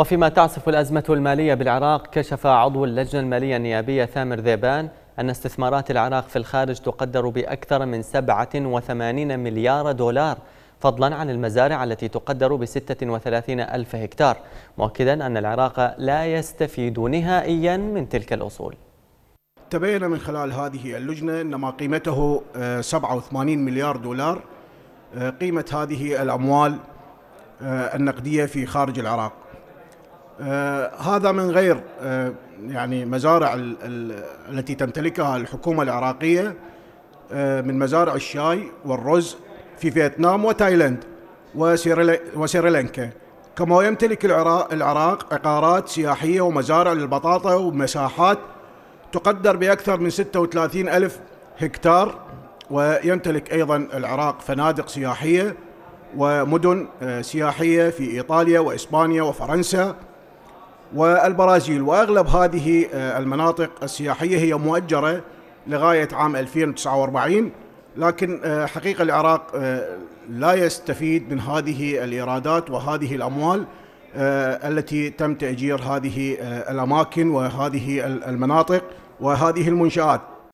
وفيما تعصف الأزمة المالية بالعراق كشف عضو اللجنة المالية النيابية ثامر ذيبان أن استثمارات العراق في الخارج تقدر بأكثر من 87 مليار دولار فضلا عن المزارع التي تقدر ب 36 ألف هكتار مؤكدا أن العراق لا يستفيد نهائيا من تلك الأصول تبين من خلال هذه اللجنة أن ما قيمته 87 آه، مليار دولار آه، قيمة هذه الأموال آه، النقدية في خارج العراق آه، هذا من غير آه، يعني مزارع التي تمتلكها الحكومة العراقية آه، من مزارع الشاي والرز في فيتنام وتايلاند وسريلانكا كما يمتلك العراق عقارات سياحية ومزارع للبطاطا ومساحات تقدر بأكثر من 36 ألف هكتار ويمتلك أيضا العراق فنادق سياحية ومدن سياحية في إيطاليا وإسبانيا وفرنسا والبرازيل واغلب هذه آه، المناطق السياحيه هي مؤجره لغايه عام 2049 لكن آه، حقيقه العراق آه، لا يستفيد من هذه الايرادات وهذه الاموال التي تم تاجير هذه الاماكن وهذه المناطق وهذه المنشات